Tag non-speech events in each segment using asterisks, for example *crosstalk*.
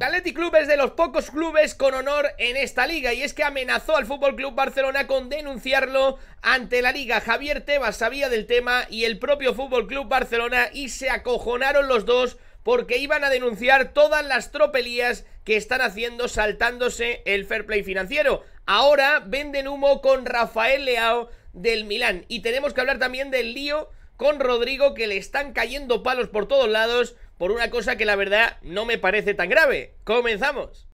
Atleti Club es de los pocos clubes con honor en esta liga y es que amenazó al Fútbol Club Barcelona con denunciarlo ante la liga. Javier Tebas sabía del tema y el propio Fútbol Club Barcelona y se acojonaron los dos porque iban a denunciar todas las tropelías que están haciendo saltándose el fair play financiero. Ahora venden humo con Rafael Leao del Milán y tenemos que hablar también del lío con Rodrigo que le están cayendo palos por todos lados por una cosa que la verdad no me parece tan grave. ¡Comenzamos!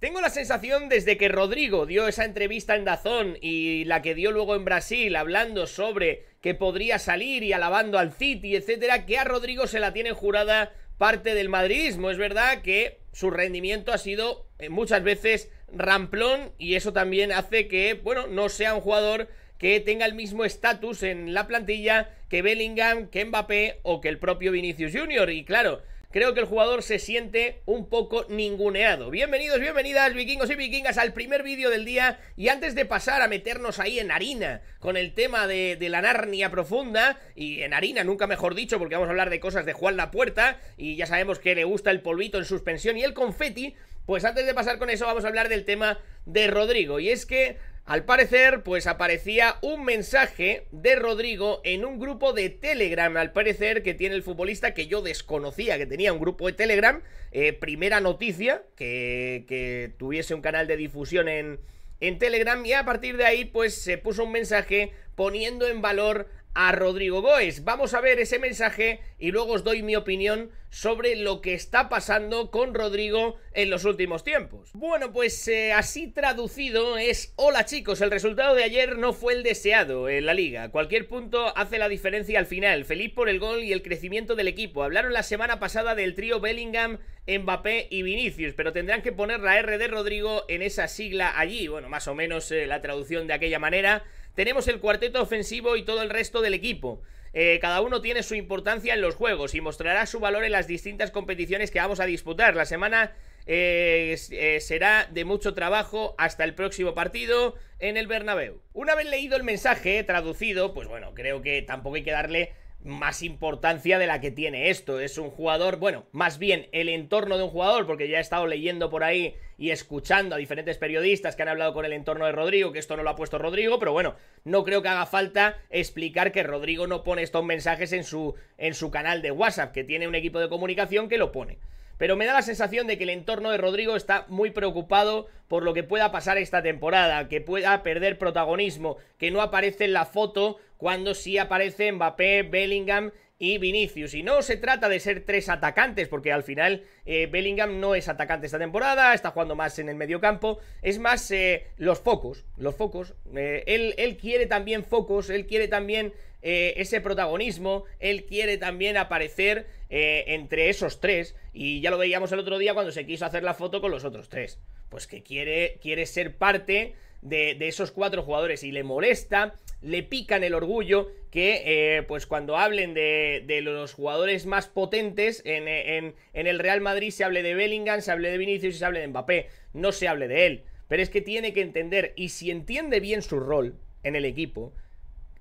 Tengo la sensación desde que Rodrigo dio esa entrevista en Dazón y la que dio luego en Brasil hablando sobre que podría salir y alabando al City, etcétera, que a Rodrigo se la tiene jurada parte del madridismo. Es verdad que su rendimiento ha sido eh, muchas veces ramplón y eso también hace que, bueno, no sea un jugador que tenga el mismo estatus en la plantilla que Bellingham, que Mbappé o que el propio Vinicius Jr. Y claro, creo que el jugador se siente un poco ninguneado. Bienvenidos, bienvenidas, vikingos y vikingas, al primer vídeo del día. Y antes de pasar a meternos ahí en harina con el tema de, la Narnia profunda, y en harina, nunca mejor dicho, porque vamos a hablar de cosas de Juan la Puerta, y ya sabemos que le gusta el polvito en suspensión y el confeti, pues antes de pasar con eso vamos a hablar del tema de Rodrigo y es que al parecer, pues aparecía un mensaje de Rodrigo en un grupo de Telegram, al parecer que tiene el futbolista que yo desconocía que tenía un grupo de Telegram. Eh, primera noticia, que, que, tuviese un canal de difusión en, en Telegram y a partir de ahí, pues se puso un mensaje poniendo en valor a Rodrigo Goes. Vamos a ver ese mensaje y luego os doy mi opinión sobre lo que está pasando con Rodrigo en los últimos tiempos. Bueno, pues eh, así traducido es, hola chicos, el resultado de ayer no fue el deseado en la liga. Cualquier punto hace la diferencia al final. Feliz por el gol y el crecimiento del equipo. Hablaron la semana pasada del trío Bellingham, Mbappé y Vinicius, pero tendrán que poner la R de Rodrigo en esa sigla allí. Bueno, más o menos eh, la traducción de aquella manera tenemos el cuarteto ofensivo y todo el resto del equipo. Eh, cada uno tiene su importancia en los juegos y mostrará su valor en las distintas competiciones que vamos a disputar. La semana eh, eh, será de mucho trabajo hasta el próximo partido en el Bernabéu. Una vez leído el mensaje traducido, pues bueno, creo que tampoco hay que darle más importancia de la que tiene esto. Es un jugador, bueno, más bien el entorno de un jugador, porque ya he estado leyendo por ahí y escuchando a diferentes periodistas que han hablado con el entorno de Rodrigo, que esto no lo ha puesto Rodrigo, pero bueno, no creo que haga falta explicar que Rodrigo no pone estos mensajes en su, en su canal de WhatsApp, que tiene un equipo de comunicación que lo pone. Pero me da la sensación de que el entorno de Rodrigo está muy preocupado por lo que pueda pasar esta temporada, que pueda perder protagonismo, que no aparece en la foto cuando sí aparecen Mbappé, Bellingham y Vinicius. Y no se trata de ser tres atacantes, porque al final eh, Bellingham no es atacante esta temporada, está jugando más en el campo. es más eh, los focos, los focos. Eh, él, quiere también focos, él quiere también ese protagonismo, él quiere también aparecer entre esos tres, y ya lo veíamos el otro día cuando se quiso hacer la foto con los otros tres. Pues que quiere, quiere ser parte de, esos cuatro jugadores y le molesta, le pican el orgullo que eh, pues cuando hablen de, de, los jugadores más potentes en, en, en, el Real Madrid se hable de Bellingham, se hable de Vinicius y se hable de Mbappé, no se hable de él. Pero es que tiene que entender, y si entiende bien su rol en el equipo,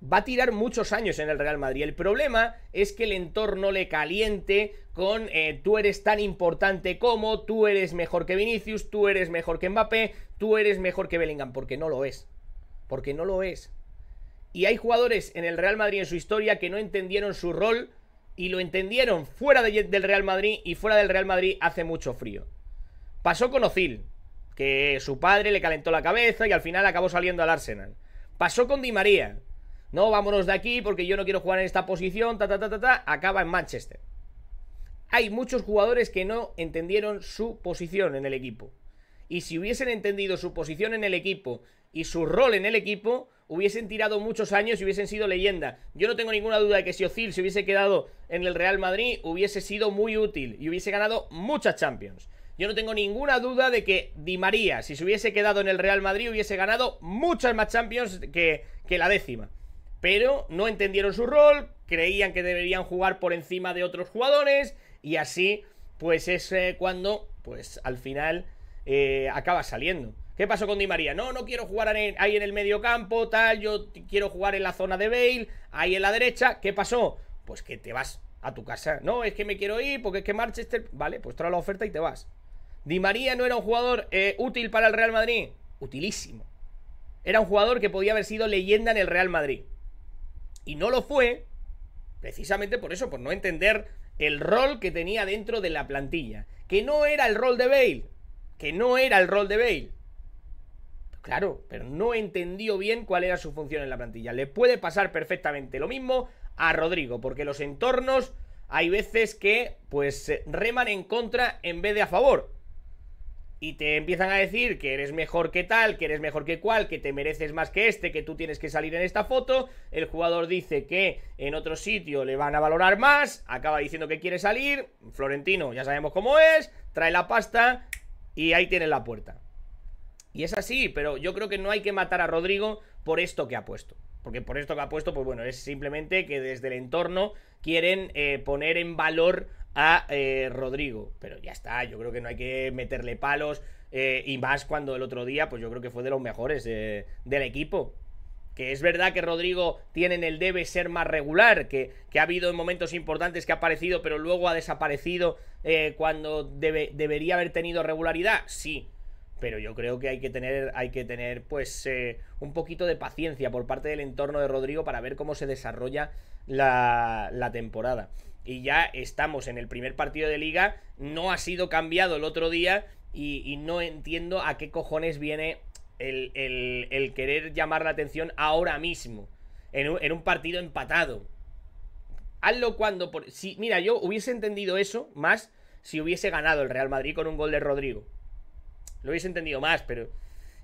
va a tirar muchos años en el Real Madrid. El problema es que el entorno le caliente con eh, tú eres tan importante como, tú eres mejor que Vinicius, tú eres mejor que Mbappé, tú eres mejor que Bellingham, porque no lo es. Porque no lo es. Y hay jugadores en el Real Madrid en su historia que no entendieron su rol y lo entendieron fuera del Real Madrid y fuera del Real Madrid hace mucho frío. Pasó con Ozil, que su padre le calentó la cabeza y al final acabó saliendo al Arsenal. Pasó con Di María, no, vámonos de aquí porque yo no quiero jugar en esta posición, ta, ta, ta, ta, ta, acaba en Manchester. Hay muchos jugadores que no entendieron su posición en el equipo. Y si hubiesen entendido su posición en el equipo y su rol en el equipo, hubiesen tirado muchos años y hubiesen sido leyenda. Yo no tengo ninguna duda de que si Ozil se hubiese quedado en el Real Madrid, hubiese sido muy útil y hubiese ganado muchas Champions. Yo no tengo ninguna duda de que Di María, si se hubiese quedado en el Real Madrid, hubiese ganado muchas más Champions que la décima pero no entendieron su rol, creían que deberían jugar por encima de otros jugadores y así pues es eh, cuando pues al final eh, acaba saliendo. ¿Qué pasó con Di María? No, no quiero jugar ahí en el medio campo, tal, yo quiero jugar en la zona de Bale, ahí en la derecha. ¿Qué pasó? Pues que te vas a tu casa. No, es que me quiero ir porque es que Manchester... Vale, pues trae la oferta y te vas. Di María no era un jugador eh, útil para el Real Madrid. Utilísimo. Era un jugador que podía haber sido leyenda en el Real Madrid. Y no lo fue, precisamente por eso, por no entender el rol que tenía dentro de la plantilla. Que no era el rol de Bale. Que no era el rol de Bale. Claro, pero no entendió bien cuál era su función en la plantilla. Le puede pasar perfectamente lo mismo a Rodrigo, porque los entornos hay veces que pues eh, reman en contra en vez de a favor y te empiezan a decir que eres mejor que tal, que eres mejor que cual, que te mereces más que este, que tú tienes que salir en esta foto, el jugador dice que en otro sitio le van a valorar más, acaba diciendo que quiere salir, Florentino ya sabemos cómo es, trae la pasta y ahí tiene la puerta. Y es así, pero yo creo que no hay que matar a Rodrigo por esto que ha puesto. Porque por esto que ha puesto, pues bueno, es simplemente que desde el entorno quieren eh, poner en valor a eh, Rodrigo. Pero ya está, yo creo que no hay que meterle palos. Eh, y más cuando el otro día, pues yo creo que fue de los mejores eh, del equipo. Que es verdad que Rodrigo tiene en el debe ser más regular, que, ha habido momentos importantes que ha aparecido, pero luego ha desaparecido cuando debería haber tenido regularidad. Sí, pero yo creo que hay que tener, hay que tener pues un poquito de paciencia por parte del entorno de Rodrigo para ver cómo se desarrolla la, la temporada y ya estamos en el primer partido de liga, no ha sido cambiado el otro día y, no entiendo a qué cojones viene el, querer llamar la atención ahora mismo, en un, partido empatado. Hazlo cuando... Por, si, mira, yo hubiese entendido eso más si hubiese ganado el Real Madrid con un gol de Rodrigo. Lo hubiese entendido más, pero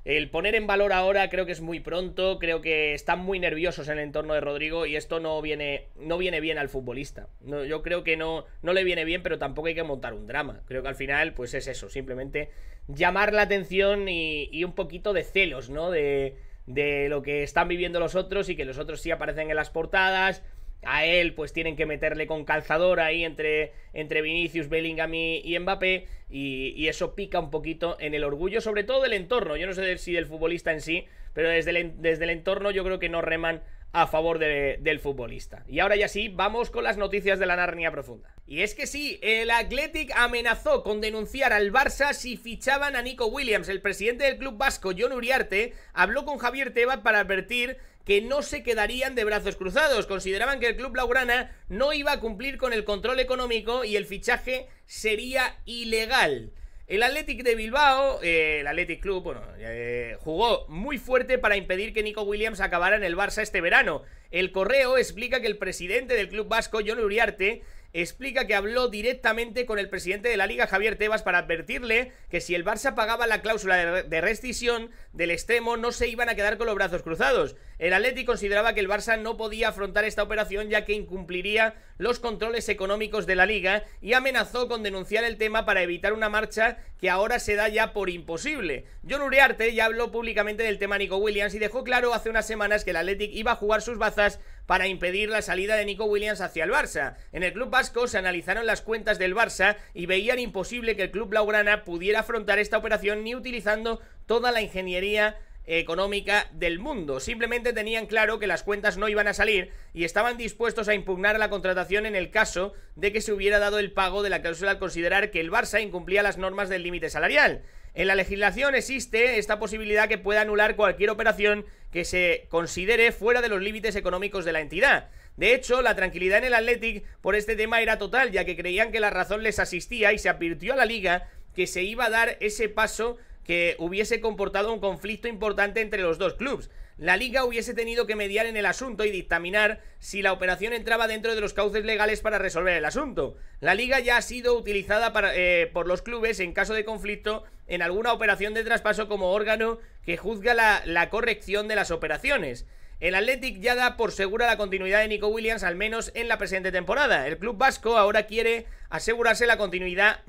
el poner en valor ahora creo que es muy pronto, creo que están muy nerviosos en el entorno de Rodrigo y esto no viene, no viene bien al futbolista. yo creo que no, no le viene bien, pero tampoco hay que montar un drama. Creo que al final pues es eso, simplemente llamar la atención y, un poquito de celos, ¿no? De, de lo que están viviendo los otros y que los otros sí aparecen en las portadas a él pues tienen que meterle con calzador ahí entre, entre Vinicius, Bellingham y, Mbappé y, eso pica un poquito en el orgullo, sobre todo del entorno, yo no sé si del futbolista en sí, pero desde el, desde el entorno yo creo que no reman a favor del futbolista. Y ahora ya sí, vamos con las noticias de la Narnia profunda. Y es que sí, el Athletic amenazó con denunciar al Barça si fichaban a Nico Williams. El presidente del club vasco, John Uriarte, habló con Javier Tebas para advertir que no se quedarían de brazos cruzados. Consideraban que el club Laurana no iba a cumplir con el control económico y el fichaje sería ilegal. El Athletic de Bilbao, eh, el Athletic Club, bueno, eh, jugó muy fuerte para impedir que Nico Williams acabara en el Barça este verano. El correo explica que el presidente del club vasco, John Uriarte, explica que habló directamente con el presidente de la Liga, Javier Tebas, para advertirle que si el Barça pagaba la cláusula de, rescisión del extremo, no se iban a quedar con los brazos cruzados. El Atleti consideraba que el Barça no podía afrontar esta operación ya que incumpliría los controles económicos de la Liga y amenazó con denunciar el tema para evitar una marcha que ahora se da ya por imposible. John Uriarte ya habló públicamente del tema Nico Williams y dejó claro hace unas semanas que el Athletic iba a jugar sus bazas para impedir la salida de Nico Williams hacia el Barça. En el club vasco se analizaron las cuentas del Barça y veían imposible que el club laurana pudiera afrontar esta operación ni utilizando toda la ingeniería económica del mundo. Simplemente tenían claro que las cuentas no iban a salir y estaban dispuestos a impugnar la contratación en el caso de que se hubiera dado el pago de la cláusula al considerar que el Barça incumplía las normas del límite salarial. En la legislación existe esta posibilidad que pueda anular cualquier operación que se considere fuera de los límites económicos de la entidad. De hecho, la tranquilidad en el Athletic por este tema era total, ya que creían que la razón les asistía y se advirtió a la liga que se iba a dar ese paso que hubiese comportado un conflicto importante entre los dos clubes la liga hubiese tenido que mediar en el asunto y dictaminar si la operación entraba dentro de los cauces legales para resolver el asunto. La liga ya ha sido utilizada eh, por los clubes en caso de conflicto en alguna operación de traspaso como órgano que juzga la corrección de las operaciones. El Athletic ya da por segura la continuidad de Nico Williams, al menos en la presente temporada. El club vasco ahora quiere asegurarse la continuidad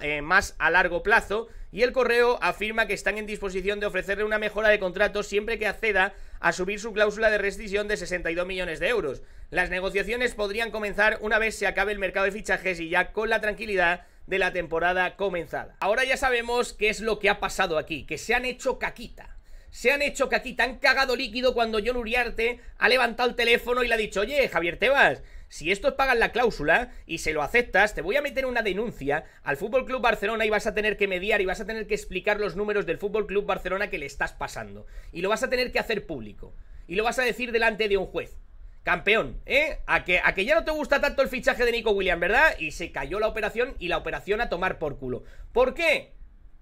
eh, más a largo plazo y el correo afirma que están en disposición de ofrecerle una mejora de contrato siempre que acceda a subir su cláusula de rescisión de 62 millones de euros. Las negociaciones podrían comenzar una vez se acabe el mercado de fichajes y ya con la tranquilidad de la temporada comenzada. Ahora ya sabemos qué es lo que ha pasado aquí, que se han hecho caquita se han hecho que aquí tan cagado líquido cuando John Uriarte ha levantado el teléfono y le ha dicho, oye, Javier Tebas, si estos pagan la cláusula y se lo aceptas, te voy a meter una denuncia al Fútbol Club Barcelona y vas a tener que mediar y vas a tener que explicar los números del Fútbol Club Barcelona que le estás pasando. Y lo vas a tener que hacer público. Y lo vas a decir delante de un juez. Campeón, ¿eh? A que, a que ya no te gusta tanto el fichaje de Nico William, ¿verdad? Y se cayó la operación y la operación a tomar por culo. ¿Por qué?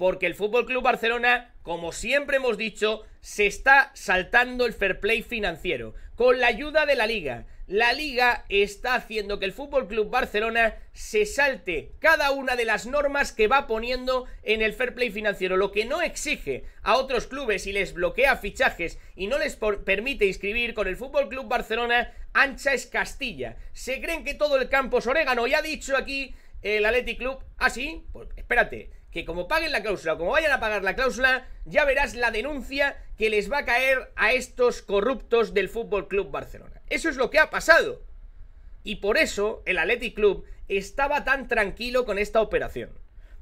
porque el Fútbol Club Barcelona, como siempre hemos dicho, se está saltando el fair play financiero con la ayuda de la liga. La liga está haciendo que el Fútbol Club Barcelona se salte cada una de las normas que va poniendo en el fair play financiero, lo que no exige a otros clubes y les bloquea fichajes y no les permite inscribir con el Fútbol Club Barcelona, ancha es Castilla. Se creen que todo el campo es orégano y ha dicho aquí el Athletic Club, así. Ah, sí, pues espérate, que como paguen la cláusula como vayan a pagar la cláusula, ya verás la denuncia que les va a caer a estos corruptos del Fútbol Club Barcelona. Eso es lo que ha pasado. Y por eso el Athletic Club estaba tan tranquilo con esta operación.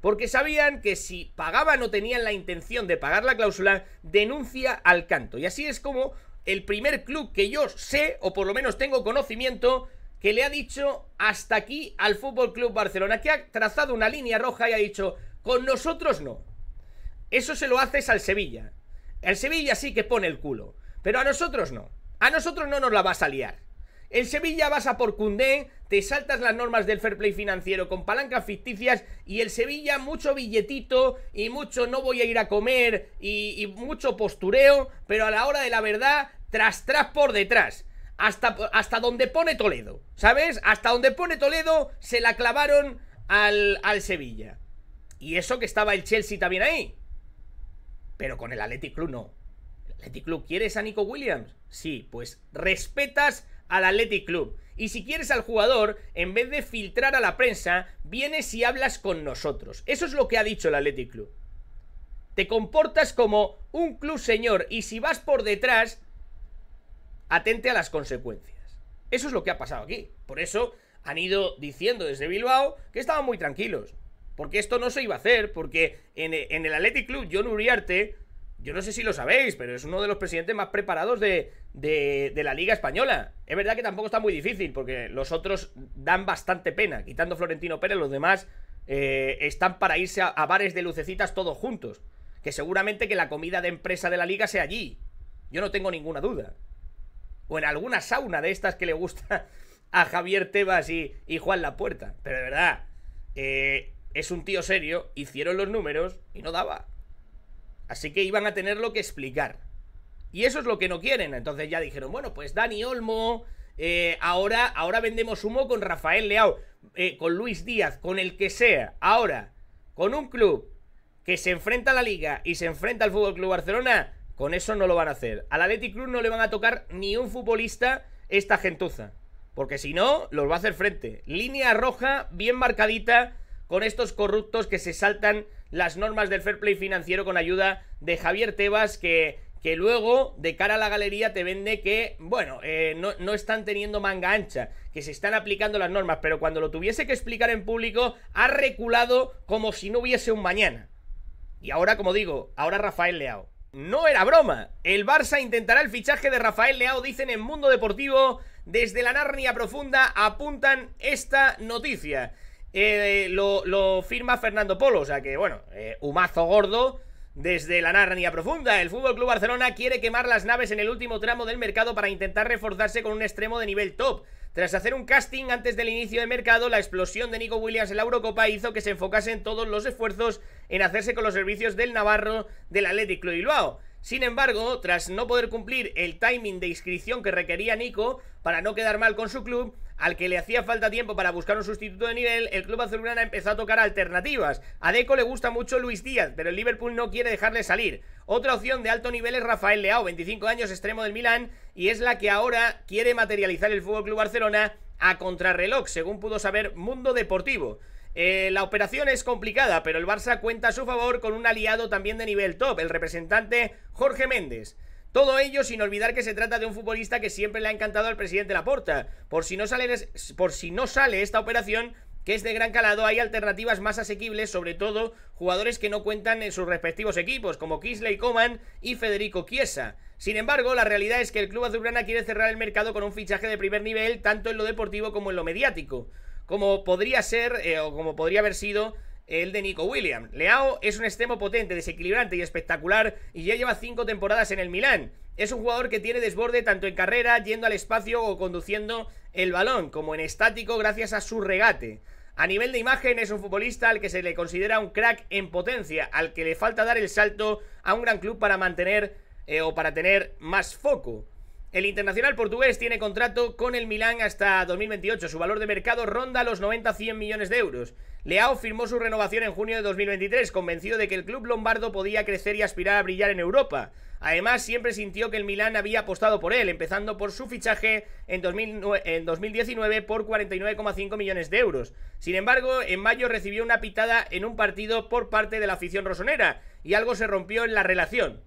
Porque sabían que si pagaban o tenían la intención de pagar la cláusula, denuncia al canto. Y así es como el primer club que yo sé, o por lo menos tengo conocimiento, que le ha dicho hasta aquí al Fútbol Club Barcelona, que ha trazado una línea roja y ha dicho con nosotros no. Eso se lo haces al Sevilla. El Sevilla sí que pone el culo. Pero a nosotros no. A nosotros no nos la vas a liar. El Sevilla vas a por Cundé, te saltas las normas del fair play financiero con palancas ficticias y el Sevilla mucho billetito y mucho no voy a ir a comer y, y mucho postureo, pero a la hora de la verdad, tras tras por detrás. Hasta, hasta donde pone Toledo, ¿sabes? Hasta donde pone Toledo se la clavaron al, al Sevilla. Y eso que estaba el Chelsea también ahí. Pero con el Athletic Club no. ¿El Athletic Club quieres a Nico Williams? Sí, pues respetas al Athletic Club. Y si quieres al jugador, en vez de filtrar a la prensa, vienes y hablas con nosotros. Eso es lo que ha dicho el Athletic Club. Te comportas como un club señor y si vas por detrás, atente a las consecuencias. Eso es lo que ha pasado aquí. Por eso han ido diciendo desde Bilbao que estaban muy tranquilos. Porque esto no se iba a hacer, porque en, el Athletic Club, John Uriarte, yo no sé si lo sabéis, pero es uno de los presidentes más preparados de, la Liga Española. Es verdad que tampoco está muy difícil, porque los otros dan bastante pena. Quitando Florentino Pérez, los demás eh, están para irse a, bares de lucecitas todos juntos. Que seguramente que la comida de empresa de la Liga sea allí. Yo no tengo ninguna duda. O en alguna sauna de estas que le gusta *laughs* a Javier Tebas y, Juan Lapuerta. Pero de verdad, eh, es un tío serio, hicieron los números y no daba. Así que iban a tenerlo que explicar. Y eso es lo que no quieren. Entonces ya dijeron, bueno, pues Dani Olmo, eh, ahora, ahora vendemos humo con Rafael Leao, eh, con Luis Díaz, con el que sea. Ahora, con un club que se enfrenta a la liga y se enfrenta al Fútbol Club Barcelona, con eso no lo van a hacer. Al Athletic Club no le van a tocar ni un futbolista esta gentuza. Porque si no, los va a hacer frente. Línea roja, bien marcadita con estos corruptos que se saltan las normas del fair play financiero con ayuda de Javier Tebas, que, que luego, de cara a la galería, te vende que, bueno, eh, no, no están teniendo manga ancha, que se están aplicando las normas, pero cuando lo tuviese que explicar en público, ha reculado como si no hubiese un mañana. Y ahora, como digo, ahora Rafael Leao. No era broma. El Barça intentará el fichaje de Rafael Leao, dicen en Mundo Deportivo. Desde la Narnia Profunda apuntan esta noticia. Eh, lo, firma Fernando Polo. O sea que, bueno, eh, humazo gordo. Desde la narranía profunda, el Fútbol Club Barcelona quiere quemar las naves en el último tramo del mercado para intentar reforzarse con un extremo de nivel top. Tras hacer un casting antes del inicio de mercado, la explosión de Nico Williams en la Eurocopa hizo que se enfocasen todos los esfuerzos en hacerse con los servicios del Navarro del Athletic Club Bilbao. Sin embargo, tras no poder cumplir el timing de inscripción que requería Nico para no quedar mal con su club, al que le hacía falta tiempo para buscar un sustituto de nivel, el club azulgrana empezó a tocar alternativas. A Deco le gusta mucho Luis Díaz, pero el Liverpool no quiere dejarle salir. Otra opción de alto nivel es Rafael Leao, 25 años, extremo del Milán, y es la que ahora quiere materializar el Fútbol Club Barcelona a contrarreloj, según pudo saber Mundo Deportivo. Eh, la operación es complicada, pero el Barça cuenta a su favor con un aliado también de nivel top, el representante Jorge Méndez. Todo ello sin olvidar que se trata de un futbolista que siempre le ha encantado al presidente Laporta. Por si no sale, por si no sale esta operación, que es de gran calado, hay alternativas más asequibles, sobre todo jugadores que no cuentan en sus respectivos equipos, como Kisley Coman y Federico Chiesa. Sin embargo, la realidad es que el club azulgrana quiere cerrar el mercado con un fichaje de primer nivel, tanto en lo deportivo como en lo mediático, como podría ser eh, o como podría haber sido el de Nico Williams. Leao es un extremo potente, desequilibrante y espectacular y ya lleva cinco temporadas en el Milán. Es un jugador que tiene desborde tanto en carrera, yendo al espacio o conduciendo el balón, como en estático gracias a su regate. A nivel de imagen es un futbolista al que se le considera un crack en potencia, al que le falta dar el salto a un gran club para mantener eh, o para tener más foco. El internacional portugués tiene contrato con el Milán hasta 2028. Su valor de mercado ronda los 90-100 millones de euros. Leao firmó su renovación en junio de 2023, convencido de que el club lombardo podía crecer y aspirar a brillar en Europa. Además, siempre sintió que el Milán había apostado por él, empezando por su fichaje en, en 2019 por 49,5 millones de euros. Sin embargo, en mayo recibió una pitada en un partido por parte de la afición rosonera, y algo se rompió en la relación.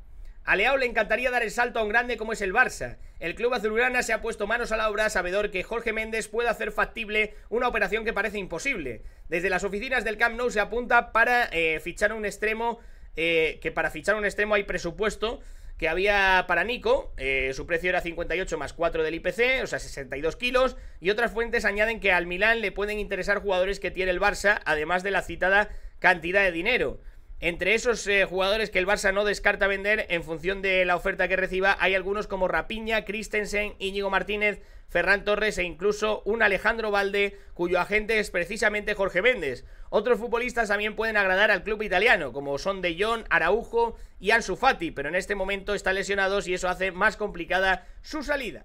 A Leao le encantaría dar el salto a un grande como es el Barça. El club azulgrana se ha puesto manos a la obra sabedor que Jorge Méndez puede hacer factible una operación que parece imposible. Desde las oficinas del Camp Nou se apunta para eh, fichar un extremo, eh, que para fichar un extremo hay presupuesto que había para Nico, eh, su precio era 58 más 4 del IPC, o sea 62 kilos, y otras fuentes añaden que al Milán le pueden interesar jugadores que tiene el Barça, además de la citada cantidad de dinero. Entre esos eh, jugadores que el Barça no descarta vender en función de la oferta que reciba, hay algunos como Rapiña, Christensen, Íñigo Martínez, Ferran Torres e incluso un Alejandro Valde, cuyo agente es precisamente Jorge Méndez. Otros futbolistas también pueden agradar al club italiano, como son De Jong, Araujo y Ansu pero en este momento están lesionados y eso hace más complicada su salida.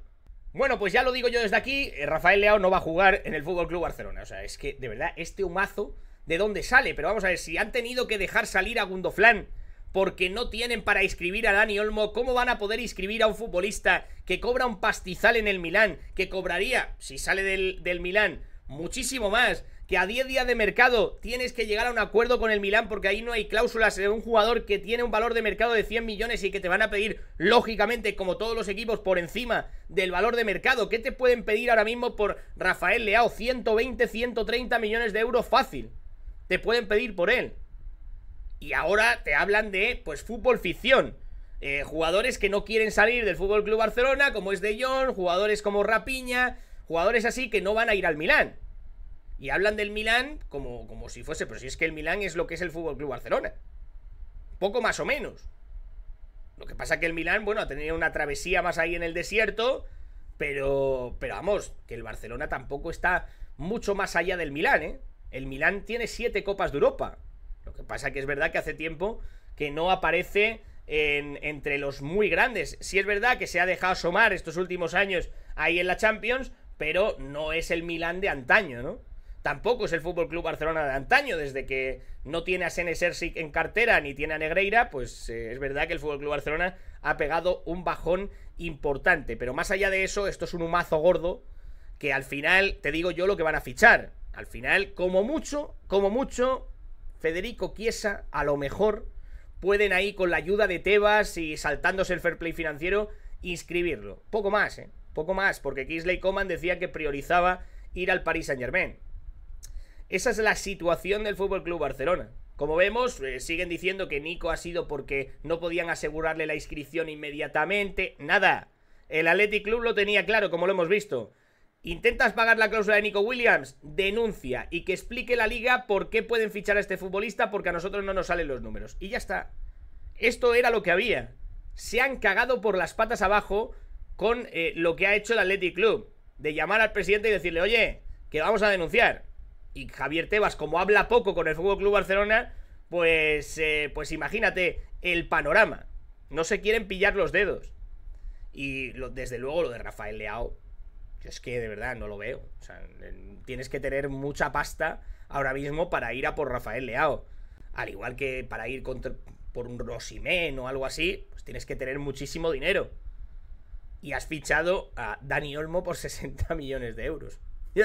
Bueno, pues ya lo digo yo desde aquí, eh, Rafael Leao no va a jugar en el Fútbol Club Barcelona. O sea, es que de verdad este humazo de dónde sale, pero vamos a ver, si han tenido que dejar salir a Gundoflan porque no tienen para inscribir a Dani Olmo, ¿cómo van a poder inscribir a un futbolista que cobra un pastizal en el Milán, que cobraría, si sale del, del Milán, muchísimo más, que a 10 días de mercado tienes que llegar a un acuerdo con el Milán porque ahí no hay cláusulas de eh, un jugador que tiene un valor de mercado de 100 millones y que te van a pedir, lógicamente, como todos los equipos, por encima del valor de mercado. ¿Qué te pueden pedir ahora mismo por Rafael Leao? 120, 130 millones de euros fácil te pueden pedir por él. Y ahora te hablan de, pues, fútbol ficción. Eh, jugadores que no quieren salir del Fútbol Club Barcelona, como es De Jong, jugadores como Rapiña, jugadores así que no van a ir al Milán. Y hablan del Milán como, como si fuese, pero si es que el Milán es lo que es el Fútbol Club Barcelona. Poco más o menos. Lo que pasa que el Milán, bueno, ha tenido una travesía más ahí en el desierto, pero, pero vamos, que el Barcelona tampoco está mucho más allá del Milán, ¿eh? El Milán tiene siete Copas de Europa. Lo que pasa que es verdad que hace tiempo que no aparece entre los muy grandes. Sí es verdad que se ha dejado asomar estos últimos años ahí en la Champions, pero no es el Milán de antaño, ¿no? Tampoco es el Fútbol Club Barcelona de antaño, desde que no tiene a Senesersic en cartera ni tiene a Negreira, pues eh, es verdad que el Fútbol Club Barcelona ha pegado un bajón importante. Pero más allá de eso, esto es un humazo gordo que al final te digo yo lo que van a fichar al final, como mucho, como mucho, Federico Chiesa, a lo mejor, pueden ahí con la ayuda de Tebas y saltándose el fair play financiero, inscribirlo. Poco más, ¿eh? Poco más, porque Kisley Coman decía que priorizaba ir al Paris Saint Germain. Esa es la situación del Fútbol Club Barcelona. Como vemos, eh, siguen diciendo que Nico ha sido porque no podían asegurarle la inscripción inmediatamente. Nada. El Athletic Club lo tenía claro, como lo hemos visto. ¿Intentas pagar la cláusula de Nico Williams? Denuncia y que explique la liga por qué pueden fichar a este futbolista porque a nosotros no nos salen los números. Y ya está. Esto era lo que había. Se han cagado por las patas abajo con eh, lo que ha hecho el Athletic Club. De llamar al presidente y decirle, oye, que vamos a denunciar. Y Javier Tebas, como habla poco con el Fútbol Club Barcelona, pues, eh, pues imagínate el panorama. No se quieren pillar los dedos. Y desde luego lo de Rafael Leao es que de verdad no lo veo. O sea, tienes que tener mucha pasta ahora mismo para ir a por Rafael Leao. Al igual que para ir por un Rosimén o algo así, pues tienes que tener muchísimo dinero. Y has fichado a Dani Olmo por 60 *laughs* millones de euros. *laughs*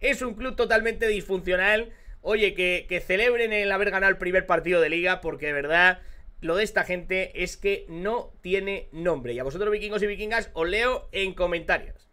es un club totalmente disfuncional. Oye, que, que celebren el haber ganado el primer partido de liga, porque de verdad, lo de esta gente es que no tiene nombre. Y a vosotros, vikingos y vikingas, os leo en comentarios.